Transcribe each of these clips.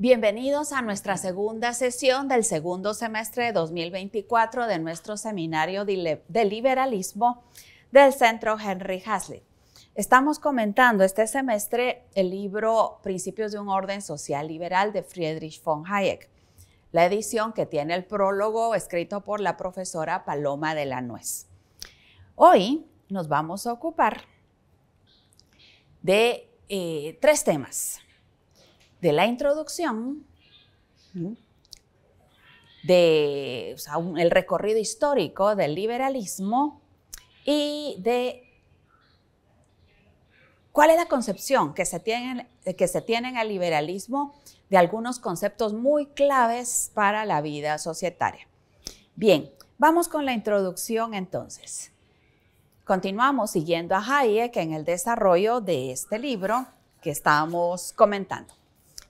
Bienvenidos a nuestra segunda sesión del segundo semestre de 2024 de nuestro seminario de liberalismo del Centro Henry Hazlitt. Estamos comentando este semestre el libro Principios de un Orden Social Liberal de Friedrich von Hayek, la edición que tiene el prólogo escrito por la profesora Paloma de la Nuez. Hoy nos vamos a ocupar de eh, tres temas de la introducción, de el recorrido histórico del liberalismo y de cuál es la concepción que se tiene, que se tiene en el liberalismo de algunos conceptos muy claves para la vida societaria. Bien, vamos con la introducción entonces. Continuamos siguiendo a Hayek en el desarrollo de este libro que estamos comentando.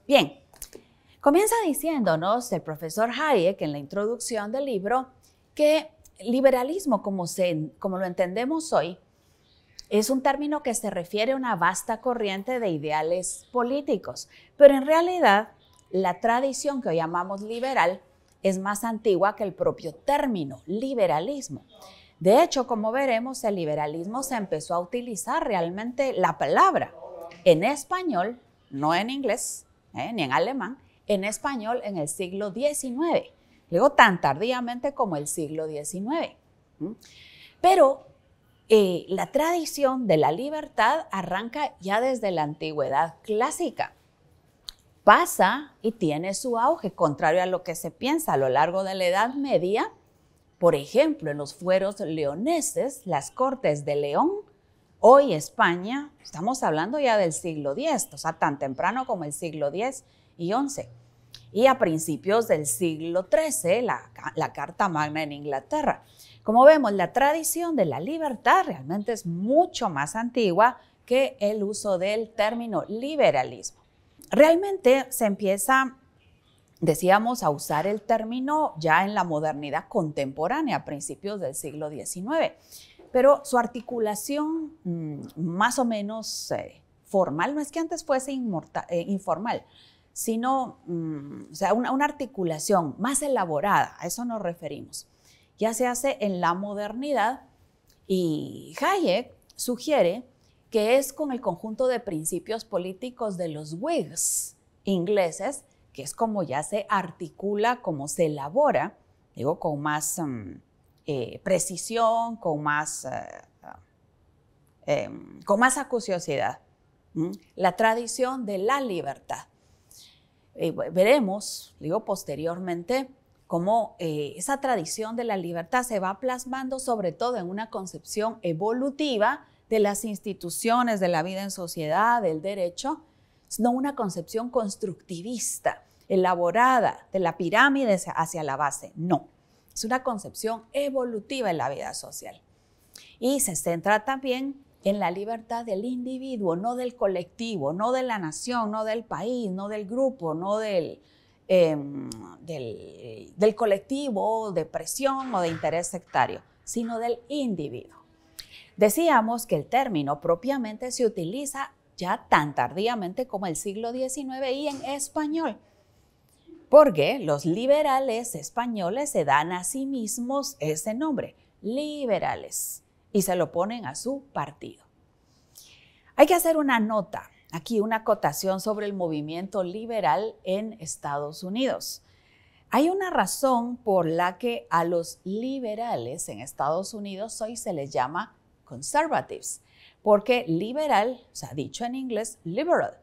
Bien, comienza diciéndonos el profesor Hayek en la introducción del libro que liberalismo, como, se, como lo entendemos hoy, es un término que se refiere a una vasta corriente de ideales políticos, pero en realidad la tradición que hoy llamamos liberal es más antigua que el propio término, liberalismo. De hecho, como veremos, el liberalismo se empezó a utilizar realmente la palabra en español, no en inglés, ¿eh? ni en alemán, en español en el siglo XIX. Luego tan tardíamente como el siglo XIX. Pero eh, la tradición de la libertad arranca ya desde la antigüedad clásica. Pasa y tiene su auge, contrario a lo que se piensa a lo largo de la Edad Media. Por ejemplo, en los fueros leoneses, las cortes de León Hoy España, estamos hablando ya del siglo X, o sea, tan temprano como el siglo X y XI. Y a principios del siglo XIII, la, Carta Magna en Inglaterra. Como vemos, la tradición de la libertad realmente es mucho más antigua que el uso del término liberalismo. Realmente se empieza, decíamos, a usar el término ya en la modernidad contemporánea, a principios del siglo XIX pero su articulación mm, más o menos eh, formal, no es que antes fuese eh, informal, sino mm, o sea, una, articulación más elaborada, a eso nos referimos. Ya se hace en la modernidad y Hayek sugiere que es con el conjunto de principios políticos de los Whigs ingleses, que es como ya se articula, como se elabora, digo, con más... Mm, eh, precisión, con más, eh, eh, em, con más acuciosidad. La tradición de la libertad. veremos, digo posteriormente, cómo esa tradición de la libertad se va plasmando sobre todo en una concepción evolutiva de las instituciones, de la vida en sociedad, del derecho, no una concepción constructivista, elaborada de la pirámide hacia la base. No, es una concepción evolutiva en la vida social. Y se centra también en la libertad del individuo, no del colectivo, no de la nación, no del país, no del grupo, no del, em, del colectivo, de presión o de interés sectario, sino del individuo. Decíamos que el término propiamente se utiliza ya tan tardíamente como el siglo XIX y en español porque los liberales españoles se dan a sí mismos ese nombre, liberales, y se lo ponen a su partido. Hay que hacer una nota, aquí una acotación sobre el movimiento liberal en Estados Unidos. Hay una razón por la que a los liberales en Estados Unidos hoy se les llama conservatives, porque liberal, o sea, dicho en inglés, liberal,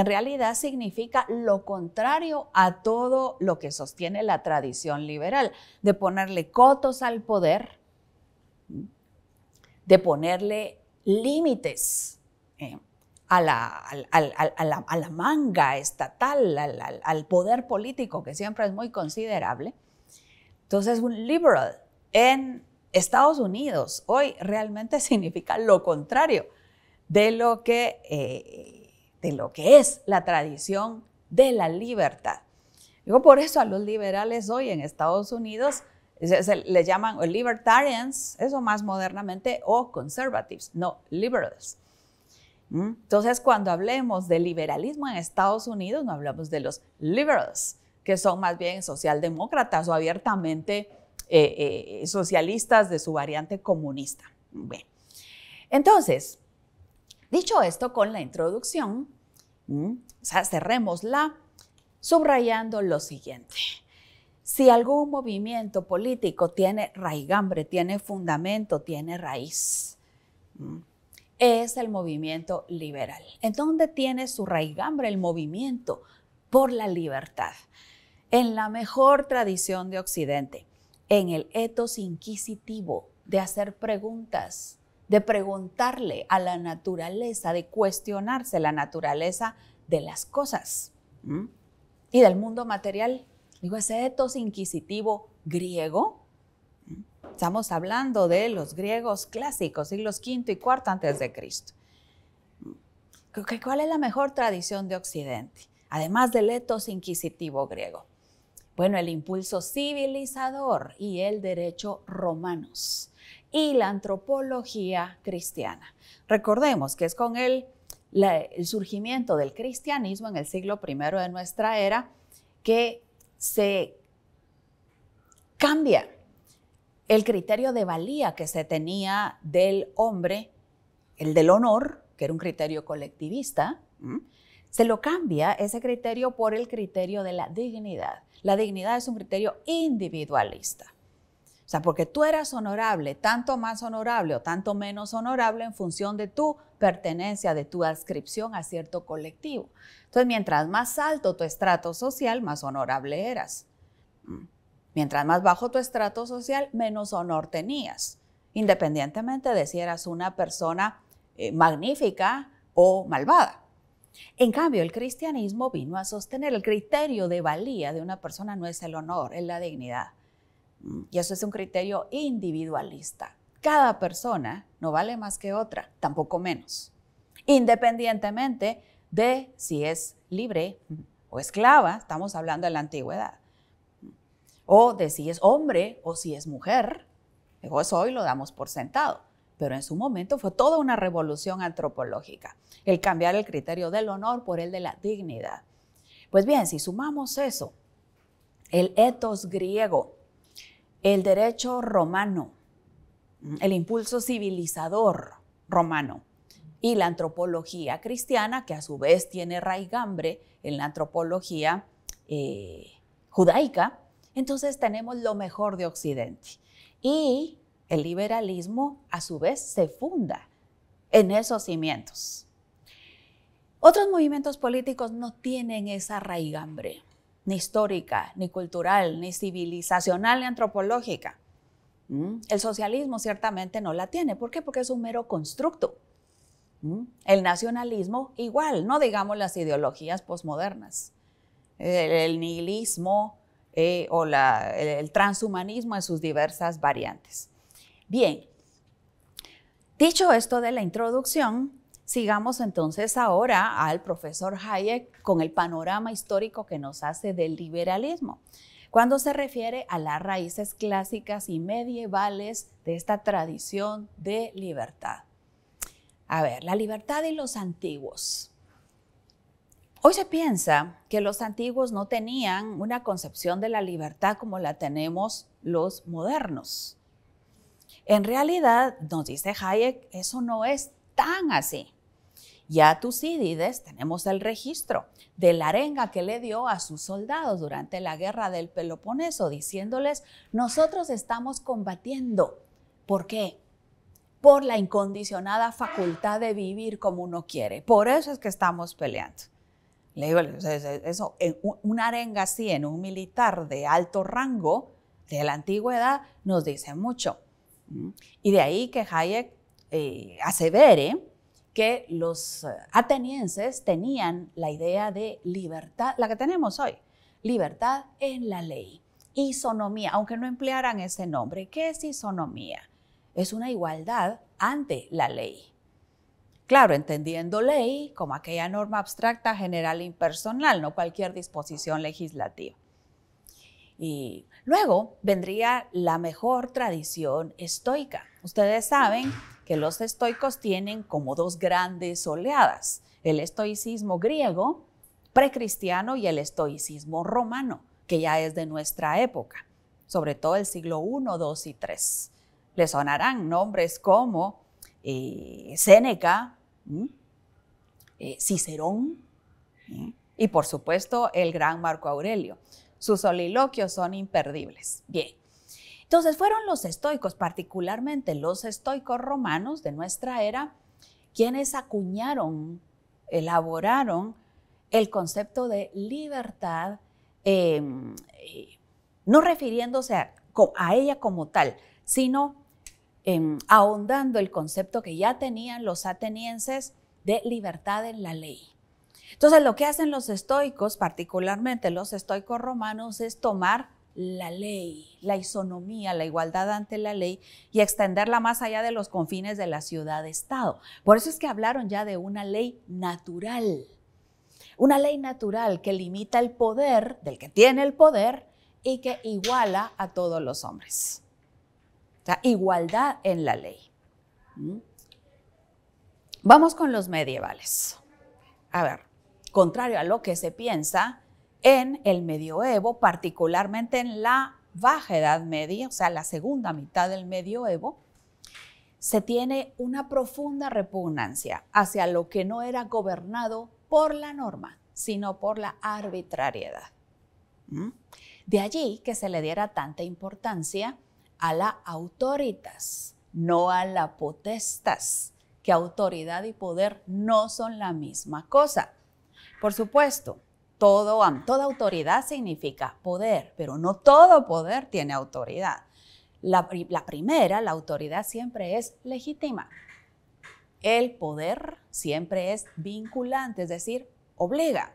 en realidad significa lo contrario a todo lo que sostiene la tradición liberal, de ponerle cotos al poder, de ponerle límites eh, a, la, la, manga estatal, al, poder político, que siempre es muy considerable. Entonces, un liberal en Estados Unidos hoy realmente significa lo contrario de lo que eh, de lo que es la tradición de la libertad. Digo, por eso a los liberales hoy en Estados Unidos se, les llaman libertarians, eso más modernamente, o conservatives, no liberals. ¿Mm? Entonces, cuando hablemos de liberalismo en Estados Unidos, no hablamos de los liberals, que son más bien socialdemócratas o abiertamente eh, eh, socialistas de su variante comunista. Bueno, Entonces, Dicho esto, con la introducción, mm, o cerrémosla subrayando lo siguiente. Si algún movimiento político tiene raigambre, tiene fundamento, tiene raíz, mm, es el movimiento liberal. ¿En dónde tiene su raigambre el movimiento por la libertad? En la mejor tradición de Occidente, en el etos inquisitivo de hacer preguntas, de preguntarle a la naturaleza, de cuestionarse la naturaleza de las cosas y del mundo material. Digo, ese etos inquisitivo griego, estamos hablando de los griegos clásicos, siglos V y IV antes de Cristo. ¿Cuál es la mejor tradición de Occidente? Además del etos inquisitivo griego. Bueno, el impulso civilizador y el derecho romanos y la antropología cristiana. Recordemos que es con el, surgimiento del cristianismo en el siglo I de nuestra era que se cambia el criterio de valía que se tenía del hombre, el del honor, que era un criterio colectivista, se lo cambia ese criterio por el criterio de la dignidad. La dignidad es un criterio individualista. O sea, porque tú eras honorable, tanto más honorable o tanto menos honorable en función de tu pertenencia, de tu adscripción a cierto colectivo. Entonces, mientras más alto tu estrato social, más honorable eras. Mm. Mientras más bajo tu estrato social, menos honor tenías, independientemente de si eras una persona eh, magnífica o malvada. En cambio, el cristianismo vino a sostener el criterio de valía de una persona no es el honor, es la dignidad. Y eso es un criterio individualista. Cada persona no vale más que otra, tampoco menos. Independientemente de si es libre o esclava, estamos hablando de la antigüedad, o de si es hombre o si es mujer, eso hoy lo damos por sentado, pero en su momento fue toda una revolución antropológica, el cambiar el criterio del honor por el de la dignidad. Pues bien, si sumamos eso, el etos griego, el derecho romano, mm, el impulso civilizador romano y la antropología cristiana, que a su vez tiene raigambre en la antropología eh, judaica, entonces tenemos lo mejor de Occidente. Y el liberalismo, a su vez, se funda en esos cimientos. Otros movimientos políticos no tienen esa raigambre ni histórica, ni cultural, ni civilizacional, ni antropológica. ¿Mm? El socialismo ciertamente no la tiene. ¿Por qué? Porque es un mero constructo. ¿Mm? El nacionalismo igual, no digamos las ideologías posmodernas. El, nihilismo eh, o el, el transhumanismo en sus diversas variantes. Bien, dicho esto de la introducción, Sigamos entonces ahora al profesor Hayek con el panorama histórico que nos hace del liberalismo cuando se refiere a las raíces clásicas y medievales de esta tradición de libertad. A ver, la libertad y los antiguos. Hoy se piensa que los antiguos no tenían una concepción de la libertad como la tenemos los modernos. En realidad, nos dice Hayek, eso no es tan así. Ya Tucídides tenemos el registro de la arenga que le dio a sus soldados durante la guerra del Peloponeso, diciéndoles, nosotros estamos combatiendo. ¿Por qué? Por la incondicionada facultad de vivir como uno quiere. Por eso es que estamos peleando. Le digo, eso, eh, una arenga así en un militar de alto rango de la antigüedad nos dice mucho. Y de ahí que Hayek eh, asevere que los eh, atenienses tenían la idea de libertad, la que tenemos hoy, libertad en la ley. Isonomía, aunque no emplearan ese nombre, ¿qué es isonomía? Es una igualdad ante la ley. Claro, entendiendo ley como aquella norma abstracta, general e impersonal, no cualquier disposición legislativa. Y luego vendría la mejor tradición estoica. Ustedes saben que los estoicos tienen como dos grandes oleadas, el estoicismo griego, precristiano y el estoicismo romano, que ya es de nuestra época, sobre todo el siglo I, II y III. Le sonarán nombres como eh, Séneca, eh, Cicerón y por supuesto el gran Marco Aurelio. Sus soliloquios son imperdibles. Bien, entonces fueron los estoicos, particularmente los estoicos romanos de nuestra era, quienes acuñaron, elaboraron el concepto de libertad, em, eh, no refiriéndose a, ella como tal, sino em, ahondando el concepto que ya tenían los atenienses de libertad en la ley. Entonces lo que hacen los estoicos, particularmente los estoicos romanos, es tomar la ley, la isonomía, la igualdad ante la ley y extenderla más allá de los confines de la ciudad-estado. Por eso es que hablaron ya de una ley natural, una ley natural que limita el poder del que tiene el poder y que iguala a todos los hombres. O sea, igualdad en la ley. ¿Mm? Vamos con los medievales. A ver, contrario a lo que se piensa, en el medioevo, particularmente en la Baja Edad Media, o sea, la segunda mitad del medioevo, se tiene una profunda repugnancia hacia lo que no era gobernado por la norma, sino por la arbitrariedad. ¿Mm? De allí que se le diera tanta importancia a la autoritas, no a la potestas, que autoridad y poder no son la misma cosa. Por supuesto, todo, toda autoridad significa poder, pero no todo poder tiene autoridad. La, la primera, la autoridad siempre es legítima. El poder siempre es vinculante, es decir, obliga.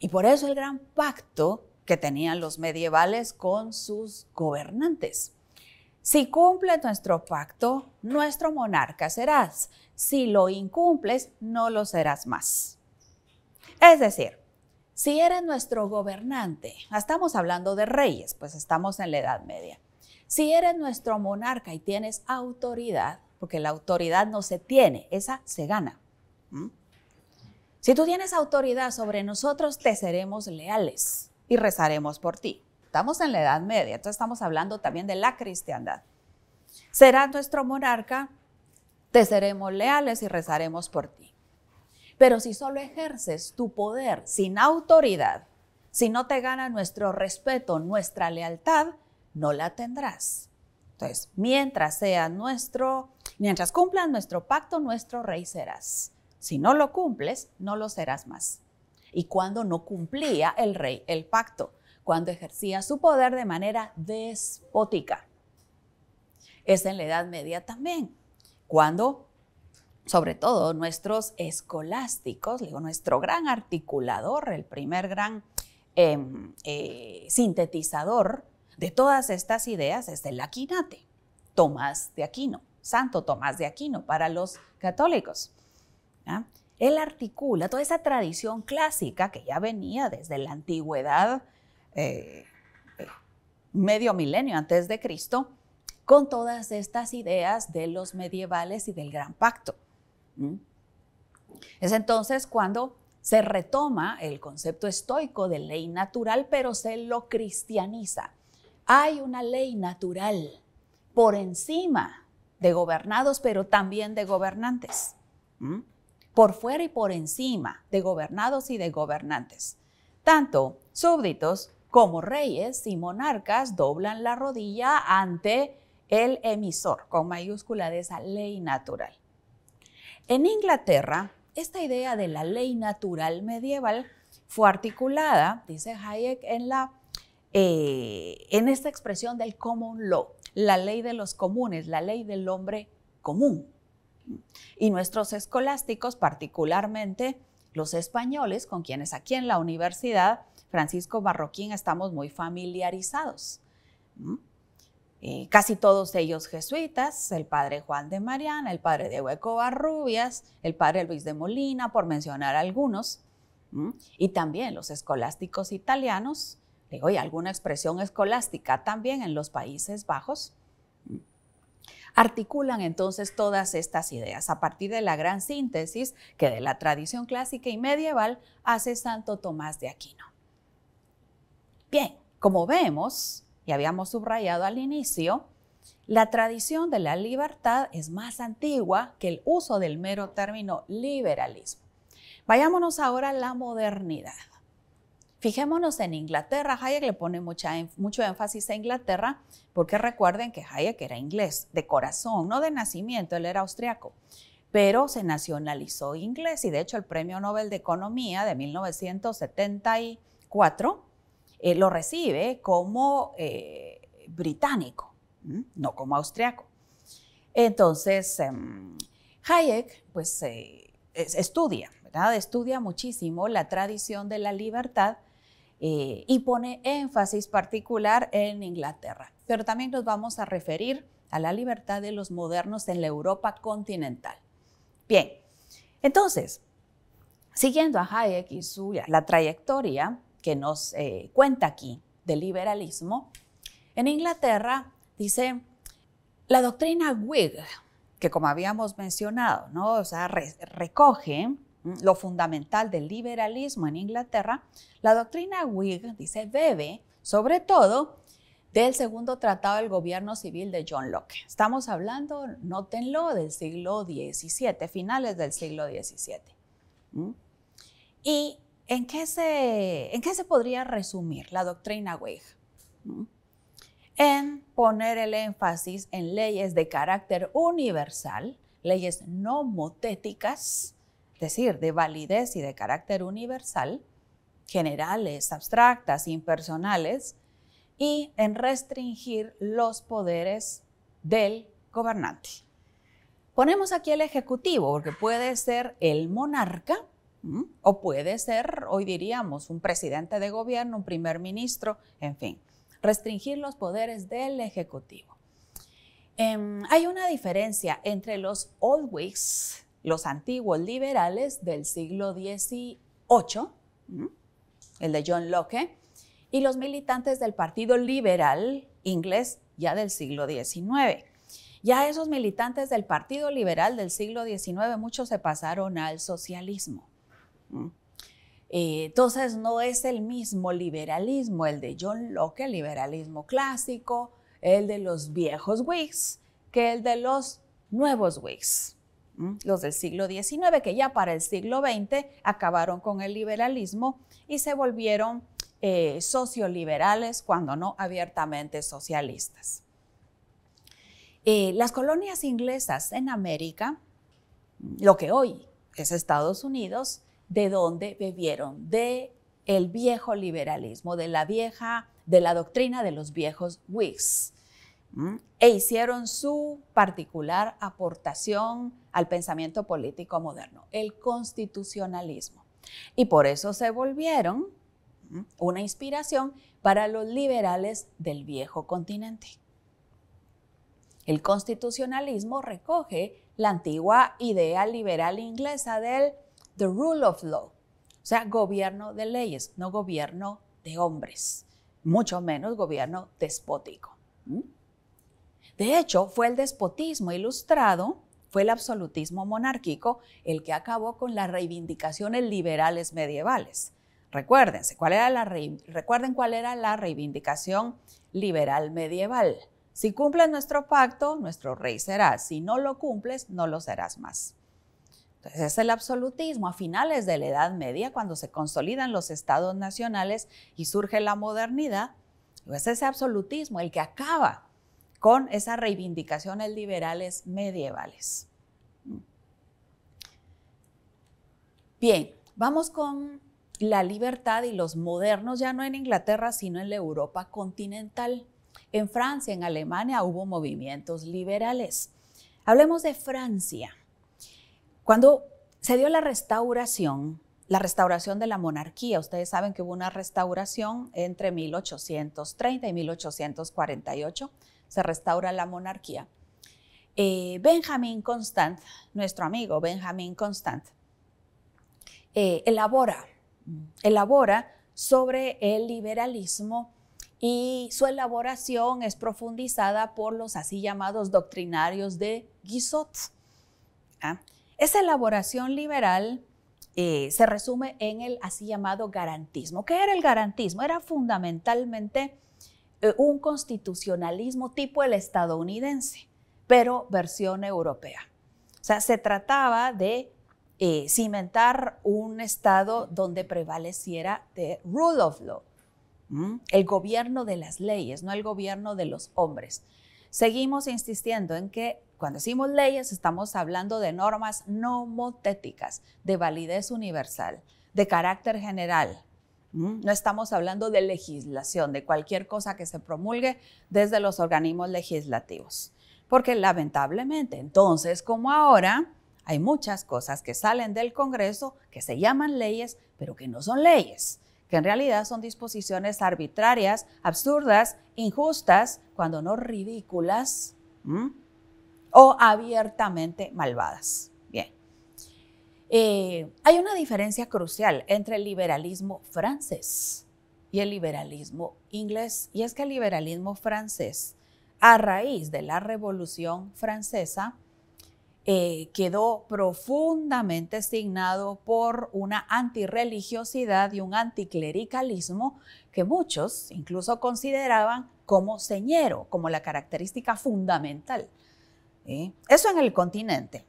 Y por eso el gran pacto que tenían los medievales con sus gobernantes. Si cumples nuestro pacto, nuestro monarca serás. Si lo incumples, no lo serás más. Es decir, si eres nuestro gobernante, ah, estamos hablando de reyes, pues estamos en la Edad Media. Si eres nuestro monarca y tienes autoridad, porque la autoridad no se tiene, esa se gana. Si tú tienes autoridad sobre nosotros, te seremos leales y rezaremos por ti. Estamos en la Edad Media, entonces estamos hablando también de la cristiandad. Serás nuestro monarca, te seremos leales y rezaremos por ti. Pero si solo ejerces tu poder sin autoridad, si no te gana nuestro respeto, nuestra lealtad, no la tendrás. Entonces, mientras seas nuestro, mientras cumplan nuestro pacto, nuestro rey serás. Si no lo cumples, no lo serás más. Y cuando no cumplía el rey el pacto, cuando ejercía su poder de manera despótica. Es en la Edad Media también, cuando sobre todo nuestros escolásticos, nuestro gran articulador, el primer gran em, eh, sintetizador de todas estas ideas es el Aquinate, Tomás de Aquino, Santo Tomás de Aquino para los católicos. Él articula toda esa tradición clásica que ya venía desde la antigüedad, eh, eh, medio milenio antes de Cristo, con todas estas ideas de los medievales y del Gran Pacto. ¿Mm? Es entonces cuando se retoma el concepto estoico de ley natural, pero se lo cristianiza. Hay una ley natural por encima de gobernados, pero también de gobernantes. ¿Mm? Por fuera y por encima de gobernados y de gobernantes. Tanto súbditos como reyes y monarcas doblan la rodilla ante el emisor, con mayúscula de esa ley natural. En Inglaterra, esta idea de la ley natural medieval fue articulada, dice Hayek, en, la, eh, en esta expresión del common law, la ley de los comunes, la ley del hombre común. Y nuestros escolásticos, particularmente los españoles, con quienes aquí en la universidad Francisco Barroquín estamos muy familiarizados. ¿Mm? Eh, casi todos ellos jesuitas, el padre Juan de Mariana, el padre de Hueco Barrubias, el padre Luis de Molina, por mencionar algunos, y también los escolásticos italianos, digo, y alguna expresión escolástica también en los Países Bajos, articulan entonces todas estas ideas a partir de la gran síntesis que de la tradición clásica y medieval hace Santo Tomás de Aquino. Bien, como vemos, y habíamos subrayado al inicio, la tradición de la libertad es más antigua que el uso del mero término liberalismo. Vayámonos ahora a la modernidad. Fijémonos en Inglaterra. Hayek le pone mucha, mucho énfasis a Inglaterra porque recuerden que Hayek era inglés de corazón, no de nacimiento, él era austriaco, pero se nacionalizó inglés y de hecho el Premio Nobel de Economía de 1974 eh, lo recibe como eh, británico, no como austriaco. Entonces, em, Hayek, pues, eh, estudia, ¿verdad? Estudia muchísimo la tradición de la libertad y pone énfasis particular en Inglaterra. Pero también nos vamos a referir a la libertad de los modernos en la Europa continental. Bien, entonces, siguiendo a Hayek y su, la trayectoria, que nos eh, cuenta aquí del liberalismo, en Inglaterra dice, la doctrina Whig, que como habíamos mencionado, ¿no? o sea, recoge lo fundamental del liberalismo en Inglaterra, la doctrina Whig, dice, bebe sobre todo del segundo tratado del gobierno civil de John Locke. Estamos hablando, nótenlo, del siglo XVII, finales del siglo XVII. Y ¿En qué se, podría resumir la doctrina Weig? En poner el énfasis en leyes de carácter universal, leyes nomotéticas, es decir, de validez y de carácter universal, generales, abstractas, impersonales, y en restringir los poderes del gobernante. Ponemos aquí el ejecutivo, porque puede ser el monarca o puede ser, hoy diríamos, un presidente de gobierno, un primer ministro, en fin, restringir los poderes del Ejecutivo. Em, hay una diferencia entre los old Whigs, los antiguos liberales del siglo XVIII, el de John Locke, y los militantes del Partido Liberal inglés ya del siglo XIX. Ya esos militantes del Partido Liberal del siglo XIX, muchos se pasaron al socialismo. Eh, entonces no es el mismo liberalismo, el de John Locke, el liberalismo clásico, el de los viejos Whigs, que el de los nuevos Whigs, los del siglo XIX, que ya para el siglo XX acabaron con el liberalismo y se volvieron eh, socioliberales, cuando no abiertamente socialistas. Eh, las colonias inglesas en América, lo que hoy es Estados Unidos, de dónde bebieron de el viejo liberalismo, de la vieja, de la doctrina de los viejos Whigs, e hicieron su particular aportación al pensamiento político moderno, el constitucionalismo. Y por eso se volvieron una inspiración para los liberales del viejo continente. El constitucionalismo recoge la antigua idea liberal inglesa del the rule of law, o sea, gobierno de leyes, no gobierno de hombres, mucho menos gobierno despótico. ¿Mm? De hecho, fue el despotismo ilustrado, fue el absolutismo monárquico el que acabó con las reivindicaciones liberales medievales. era recuerden cuál era la reivindicación liberal medieval. Si cumples nuestro pacto, nuestro rey será. Si no lo cumples, no lo serás más. Entonces es el absolutismo. A finales de la Edad Media, cuando se consolidan los estados nacionales y surge la modernidad, es pues, ese absolutismo el que acaba con esas reivindicaciones liberales medievales. Bien, vamos con la libertad y los modernos, ya no en Inglaterra, sino en la Europa continental. En Francia, en Alemania hubo movimientos liberales. Hablemos de Francia. Cuando se dio la restauración, la restauración de la monarquía, ustedes saben que hubo una restauración entre 1830 y 1848, se restaura la monarquía. Eh, Benjamin Constant, nuestro amigo Benjamin Constant, eh, elabora, elabora sobre el liberalismo y su elaboración es profundizada por los así llamados doctrinarios de Guizot. ¿Ah? Esa elaboración liberal eh, se resume en el así llamado garantismo. ¿Qué era el garantismo? Era fundamentalmente eh, un constitucionalismo tipo el estadounidense, pero versión europea. O sea, se trataba de eh, cimentar un Estado donde prevaleciera the rule of law, el gobierno de las leyes, no el gobierno de los hombres. Seguimos insistiendo en que cuando decimos leyes, estamos hablando de normas nomotéticas, de validez universal, de carácter general. No estamos hablando de legislación, de cualquier cosa que se promulgue desde los organismos legislativos. Porque lamentablemente, entonces como ahora, hay muchas cosas que salen del Congreso que se llaman leyes, pero que no son leyes, que en realidad son disposiciones arbitrarias, absurdas, injustas, cuando no ridículas o abiertamente malvadas. Bien. Eh, hay una diferencia crucial entre el liberalismo francés y el liberalismo inglés, y es que el liberalismo francés, a raíz de la Revolución Francesa, eh, quedó profundamente signado por una antirreligiosidad y un anticlericalismo que muchos incluso consideraban como señero, como la característica fundamental eso en el continente,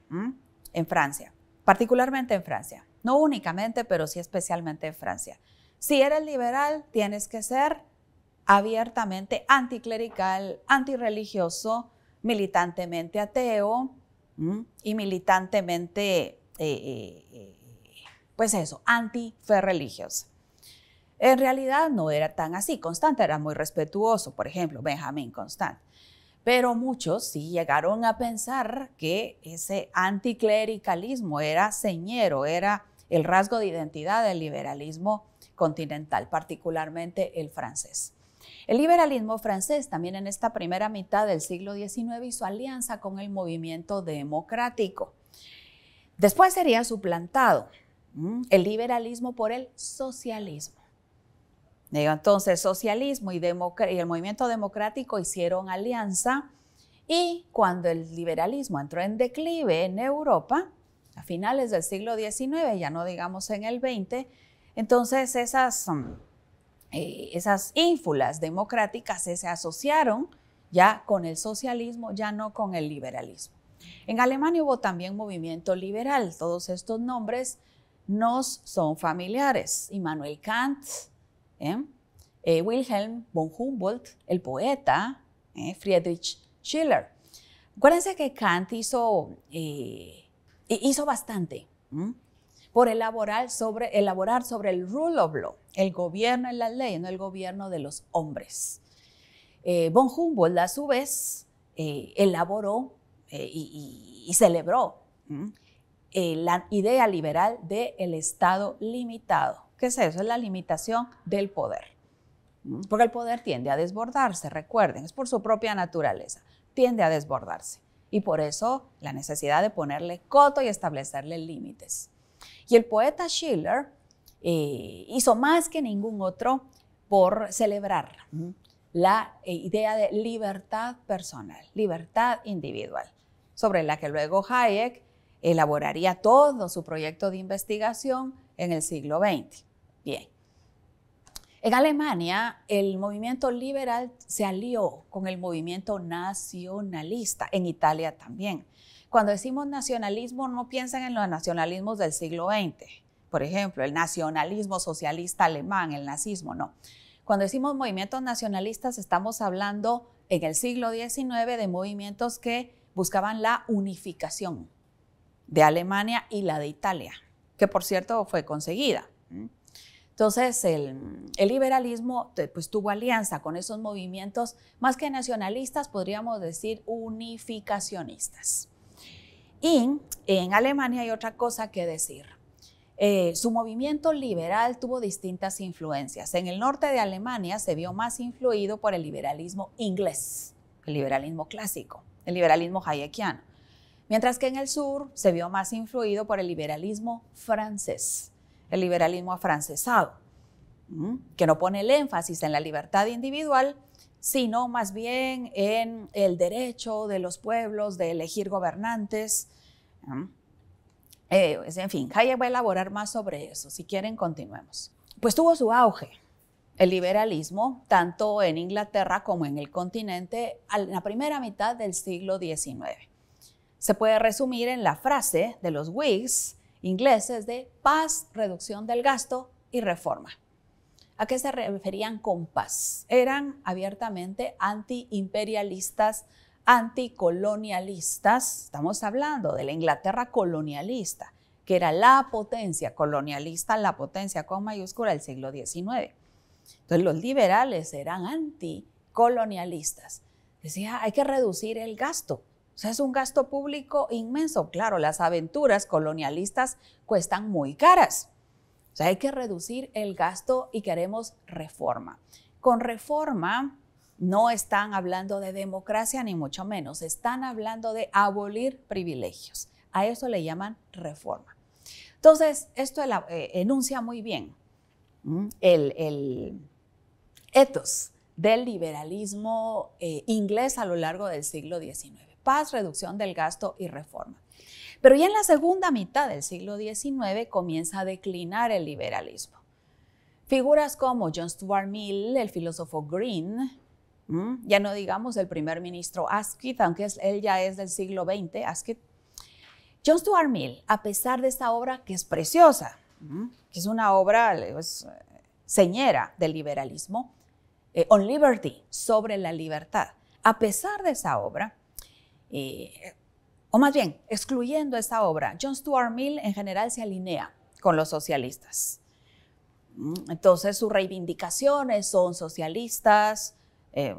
en Francia, particularmente en Francia. No únicamente, pero sí especialmente en Francia. Si eres liberal, tienes que ser abiertamente anticlerical, antirreligioso, militantemente ateo y militantemente, eh, eh, eh, pues eso, antife religiosa. En realidad no era tan así. Constant era muy respetuoso, por ejemplo, Benjamin Constant. Pero muchos sí llegaron a pensar que ese anticlericalismo era señero, era el rasgo de identidad del liberalismo continental, particularmente el francés. El liberalismo francés también en esta primera mitad del siglo XIX hizo alianza con el movimiento democrático. Después sería suplantado el liberalismo por el socialismo. Entonces, socialismo y, el movimiento democrático hicieron alianza y cuando el liberalismo entró en declive en Europa, a finales del siglo XIX, ya no digamos en el XX, entonces esas, mm, eh, esas ínfulas democráticas se asociaron ya con el socialismo, ya no con el liberalismo. En Alemania hubo también movimiento liberal, todos estos nombres nos son familiares. Immanuel Kant, ¿eh? Eh, Wilhelm von Humboldt, el poeta, ¿eh? Friedrich Schiller. Acuérdense que Kant hizo, hizo bastante por elaborar sobre, elaborar sobre el rule of law, el gobierno en la ley, no el gobierno de los hombres. von Humboldt, a su vez, elaboró y, celebró la idea liberal del Estado limitado. ¿Qué es eso? Es la limitación del poder. Porque el poder tiende a desbordarse, recuerden, es por su propia naturaleza, tiende a desbordarse. Y por eso la necesidad de ponerle coto y establecerle límites. Y el poeta Schiller eh, hizo más que ningún otro por celebrar la eh, idea de libertad personal, libertad individual, sobre la que luego Hayek elaboraría todo su proyecto de investigación en el siglo XX. Bien. En Alemania, el movimiento liberal se alió con el movimiento nacionalista, en Italia también. Cuando decimos nacionalismo, no piensan en los nacionalismos del siglo XX, por ejemplo, el nacionalismo socialista alemán, el nazismo, no. Cuando decimos movimientos nacionalistas, estamos hablando en el siglo XIX de movimientos que buscaban la unificación de Alemania y la de Italia, que por cierto fue conseguida. Entonces, el, liberalismo pues, tuvo alianza con esos movimientos, más que nacionalistas, podríamos decir unificacionistas. Y en Alemania hay otra cosa que decir. Eh, su movimiento liberal tuvo distintas influencias. En el norte de Alemania se vio más influido por el liberalismo inglés, el liberalismo clásico, el liberalismo hayekiano, mientras que en el sur se vio más influido por el liberalismo francés el liberalismo afrancesado, que no pone el énfasis en la libertad individual, sino más bien en el derecho de los pueblos de elegir gobernantes. Eh, en fin, Hayek va a elaborar más sobre eso. Si quieren, continuemos. Pues tuvo su auge el liberalismo, tanto en Inglaterra como en el continente, en la primera mitad del siglo XIX. Se puede resumir en la frase de los Whigs ingleses de paz, reducción del gasto y reforma. ¿A qué se referían con paz? Eran abiertamente antiimperialistas, anticolonialistas. Estamos hablando de la Inglaterra colonialista, que era la potencia colonialista, la potencia con mayúscula del siglo XIX. Entonces los liberales eran anticolonialistas. Decía, hay que reducir el gasto. O sea, es un gasto público inmenso. Claro, las aventuras colonialistas cuestan muy caras. O sea, hay que reducir el gasto y queremos reforma. Con reforma no están hablando de democracia ni mucho menos, están hablando de abolir privilegios. A eso le llaman reforma. Entonces, esto eh, enuncia muy bien el, el ethos del liberalismo eh, inglés a lo largo del siglo XIX paz, reducción del gasto y reforma. Pero ya en la segunda mitad del siglo XIX comienza a declinar el liberalismo. Figuras como John Stuart Mill, el filósofo Green, ya no digamos el primer ministro Asquith, aunque él ya es del siglo XX, Asquith. John Stuart Mill, a pesar de esta obra que es preciosa, que es una obra señera del liberalismo, eh, On Liberty, sobre la libertad, a pesar de esa obra, eh, o más bien, excluyendo esta obra, John Stuart Mill en general se alinea con los socialistas. Mm, entonces sus reivindicaciones son socialistas, eh,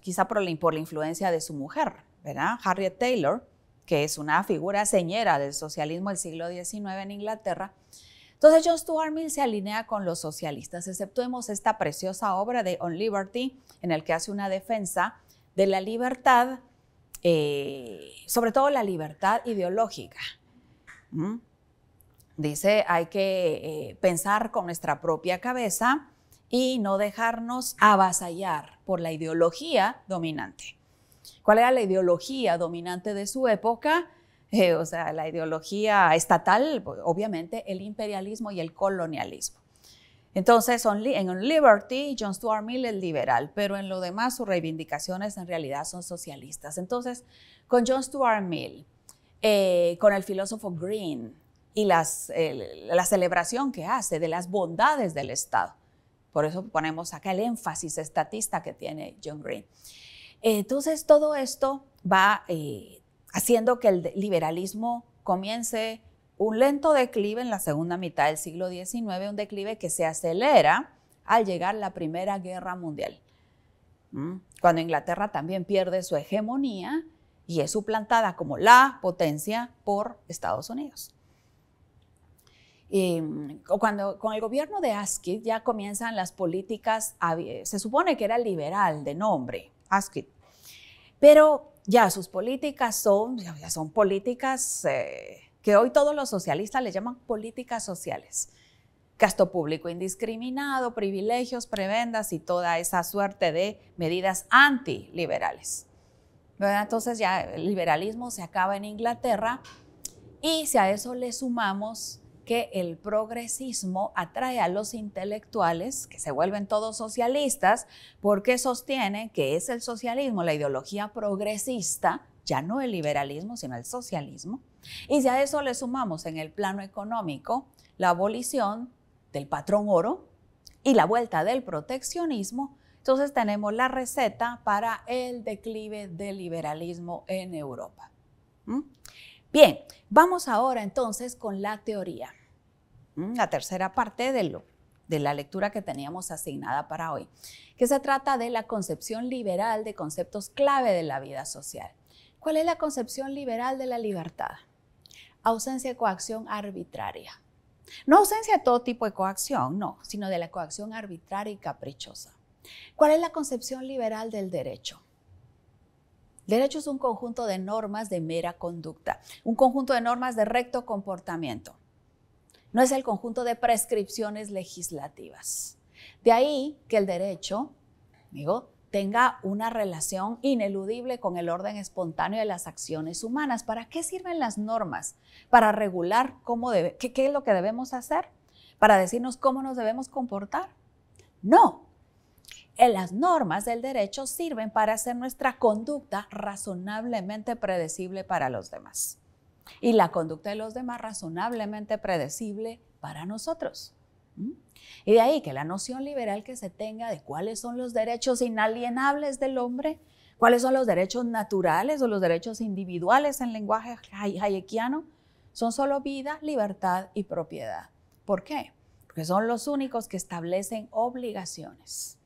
quizá por la, influencia de su mujer, ¿verdad? Harriet Taylor, que es una figura señera del socialismo del siglo XIX en Inglaterra. Entonces John Stuart Mill se alinea con los socialistas, exceptuemos esta preciosa obra de On Liberty, en el que hace una defensa de la libertad eh, sobre todo la libertad ideológica. Dice, hay que eh, pensar con nuestra propia cabeza y no dejarnos avasallar por la ideología dominante. ¿Cuál era la ideología dominante de su época? Eh, o sea, la ideología estatal, obviamente el imperialismo y el colonialismo. Entonces, en Liberty, John Stuart Mill es liberal, pero en lo demás sus reivindicaciones en realidad son socialistas. Entonces, con John Stuart Mill, eh, con el filósofo Green y las, la celebración que hace de las bondades del Estado. Por eso ponemos acá el énfasis estatista que tiene John Green. Eh, entonces, todo esto va eh, haciendo que el liberalismo comience un lento declive en la segunda mitad del siglo XIX, un declive que se acelera al llegar la Primera Guerra Mundial, cuando Inglaterra también pierde su hegemonía y es suplantada como la potencia por Estados Unidos. Mm, cuando con el gobierno de Asquith ya comienzan las políticas, se supone que era liberal de nombre, Asquith, pero ya sus políticas son, ya son políticas eh, que hoy todos los socialistas le llaman políticas sociales. Gasto público indiscriminado, privilegios, prebendas y toda esa suerte de medidas antiliberales. Entonces ya el liberalismo se acaba en Inglaterra y si a eso le sumamos que el progresismo atrae a los intelectuales, que se vuelven todos socialistas, porque sostienen que es el socialismo, la ideología progresista, ya no el liberalismo, sino el socialismo. Y si a eso le sumamos en el plano económico la abolición del patrón oro y la vuelta del proteccionismo, entonces tenemos la receta para el declive del liberalismo en Europa. ¿Mm? Bien, vamos ahora entonces con la teoría, ¿Mm? la tercera parte de, de la lectura que teníamos asignada para hoy, que se trata de la concepción liberal de conceptos clave de la vida social. ¿Cuál es la concepción liberal de la libertad? Ausencia de coacción arbitraria. No ausencia de todo tipo de coacción, no, sino de la coacción arbitraria y caprichosa. ¿Cuál es la concepción liberal del derecho? Derecho es un conjunto de normas de mera conducta, un conjunto de normas de recto comportamiento. No es el conjunto de prescripciones legislativas. De ahí que el derecho, digo, tenga una relación ineludible con el orden espontáneo de las acciones humanas. ¿Para qué sirven las normas? Para regular cómo qué, es lo que debemos hacer, para decirnos cómo nos debemos comportar. No. En eh, las normas del derecho sirven para hacer nuestra conducta razonablemente predecible para los demás y la conducta de los demás razonablemente predecible para nosotros. Y de ahí que la noción liberal que se tenga de cuáles son los derechos inalienables del hombre, cuáles son los derechos naturales o los derechos individuales en lenguaje hayekiano, son solo vida, libertad y propiedad. ¿Por qué? Porque son los únicos que establecen obligaciones.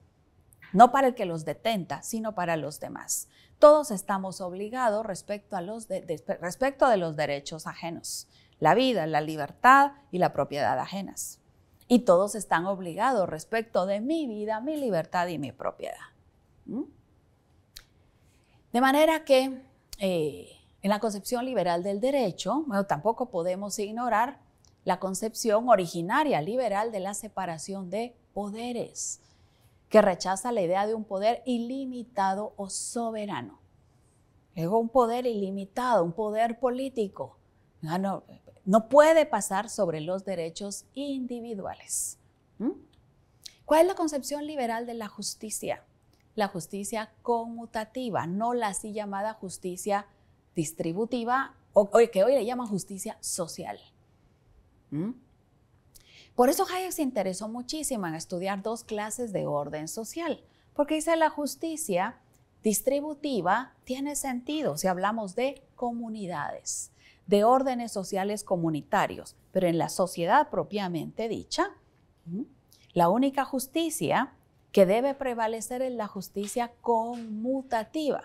No para el que los detenta, sino para los demás. Todos estamos obligados respecto, a respecto de los derechos ajenos, la vida, la libertad y la propiedad ajenas y todos están obligados respecto de mi vida, mi libertad y mi propiedad. De manera que eh, en la concepción liberal del derecho, bueno, tampoco podemos ignorar la concepción originaria liberal de la separación de poderes, que rechaza la idea de un poder ilimitado o soberano. Es un poder ilimitado, un poder político. Ah, no puede pasar sobre los derechos individuales. ¿Mm? ¿Cuál es la concepción liberal de la justicia? La justicia conmutativa, no la así llamada justicia distributiva, o, que hoy le llaman justicia social. ¿Mm? Por eso Hayek se interesó muchísimo en estudiar dos clases de orden social, porque dice la justicia distributiva tiene sentido si hablamos de comunidades de órdenes sociales comunitarios, pero en la sociedad propiamente dicha, la única justicia que debe prevalecer es la justicia conmutativa,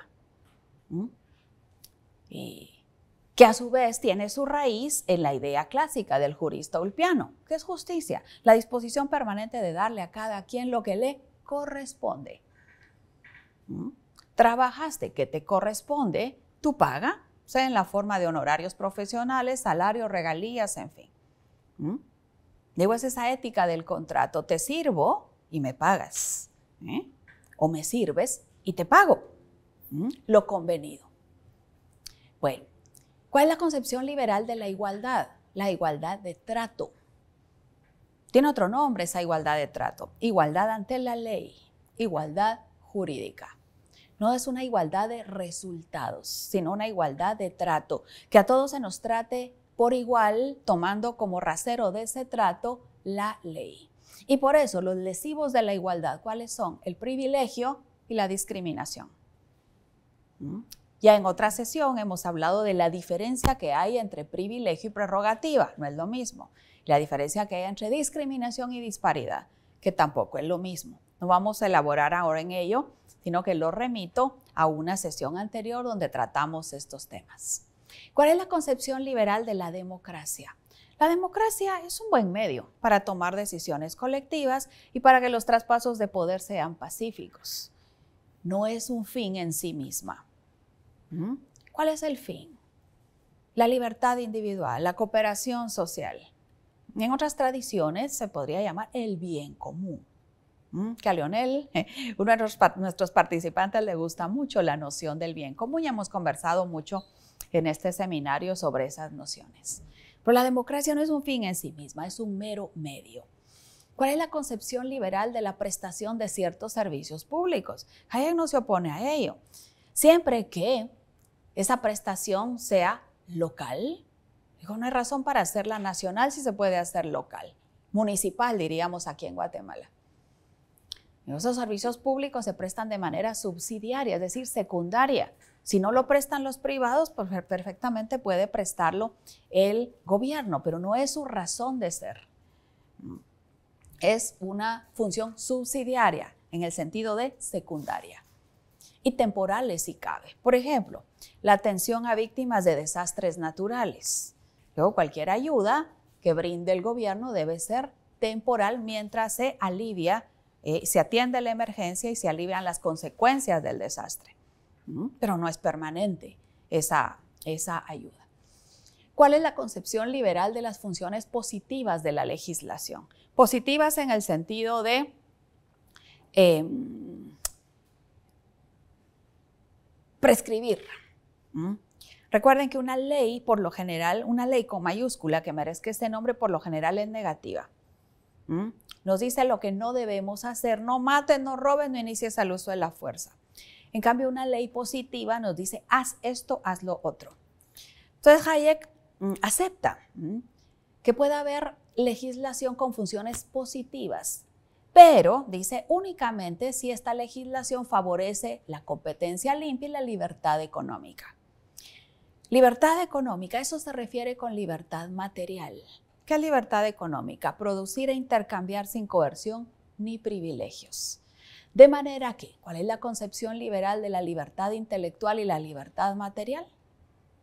que a su vez tiene su raíz en la idea clásica del jurista ulpiano, que es justicia, la disposición permanente de darle a cada quien lo que le corresponde. Trabajaste que te corresponde, tú paga sea en la forma de honorarios profesionales, salarios, regalías, en fin. ¿Mm? Digo, es esa ética del contrato, te sirvo y me pagas, ¿eh? o me sirves y te pago, ¿Mm? lo convenido. Bueno, ¿cuál es la concepción liberal de la igualdad? La igualdad de trato. Tiene otro nombre esa igualdad de trato, igualdad ante la ley, igualdad jurídica. No es una igualdad de resultados, sino una igualdad de trato. Que a todos se nos trate por igual, tomando como rasero de ese trato la ley. Y por eso los lesivos de la igualdad, ¿cuáles son? El privilegio y la discriminación. ¿Mm? Ya en otra sesión hemos hablado de la diferencia que hay entre privilegio y prerrogativa, no es lo mismo. La diferencia que hay entre discriminación y disparidad, que tampoco es lo mismo. No vamos a elaborar ahora en ello, sino que lo remito a una sesión anterior donde tratamos estos temas. ¿Cuál es la concepción liberal de la democracia? La democracia es un buen medio para tomar decisiones colectivas y para que los traspasos de poder sean pacíficos. No es un fin en sí misma. ¿Mm? ¿Cuál es el fin? La libertad individual, la cooperación social. En otras tradiciones se podría llamar el bien común. Mm, que a Leonel, uno de nuestros, nuestros participantes, le gusta mucho la noción del bien común y hemos conversado mucho en este seminario sobre esas nociones. Pero la democracia no es un fin en sí misma, es un mero medio. ¿Cuál es la concepción liberal de la prestación de ciertos servicios públicos? Hayek no se opone a ello. Siempre que esa prestación sea local, digo, no hay razón para hacerla nacional si se puede hacer local, municipal, diríamos aquí en Guatemala. Esos servicios públicos se prestan de manera subsidiaria, es decir, secundaria. Si no lo prestan los privados, pues perfectamente puede prestarlo el gobierno, pero no es su razón de ser. Es una función subsidiaria en el sentido de secundaria y temporales si cabe. Por ejemplo, la atención a víctimas de desastres naturales. Luego, cualquier ayuda que brinde el gobierno debe ser temporal mientras se alivia eh, se atiende la emergencia y se alivian las consecuencias del desastre. Pero no es permanente esa, ayuda. ¿Cuál es la concepción liberal de las funciones positivas de la legislación? Positivas en el sentido de em, prescribirla. prescribir. Recuerden que una ley, por lo general, una ley con mayúscula que merezca este nombre, por lo general es negativa. Nos dice lo que no debemos hacer, no maten, no roben, no inicies al uso de la fuerza. En cambio, una ley positiva nos dice, haz esto, haz lo otro. Entonces Hayek mm, acepta mm, que pueda haber legislación con funciones positivas, pero dice únicamente si esta legislación favorece la competencia limpia y la libertad económica. Libertad económica, eso se refiere con libertad material. ¿Qué libertad económica? Producir e intercambiar sin coerción ni privilegios. De manera que, ¿cuál es la concepción liberal de la libertad intelectual y la libertad material?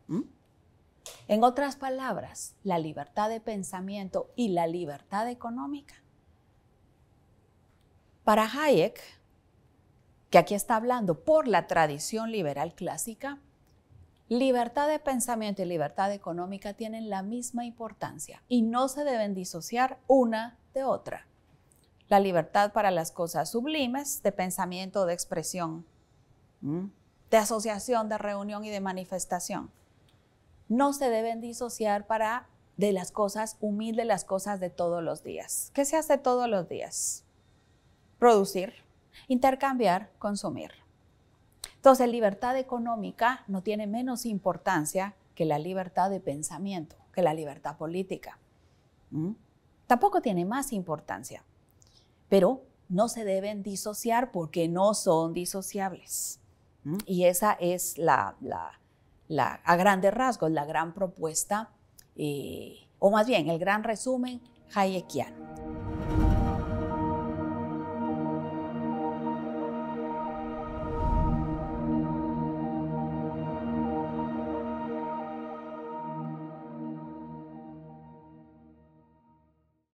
¿Mm? En otras palabras, la libertad de pensamiento y la libertad económica. Para Hayek, que aquí está hablando por la tradición liberal clásica, Libertad de pensamiento y libertad económica tienen la misma importancia y no se deben disociar una de otra. La libertad para las cosas sublimes de pensamiento, de expresión, de asociación, de reunión y de manifestación. No se deben disociar para de las cosas humildes, las cosas de todos los días. ¿Qué se hace todos los días? Producir, intercambiar, consumir. Entonces, libertad económica no tiene menos importancia que la libertad de pensamiento, que la libertad política. Tampoco tiene más importancia, pero no se deben disociar porque no son disociables. Y esa es la, a grandes rasgos, la gran propuesta, eh, o más bien el gran resumen hayekiano.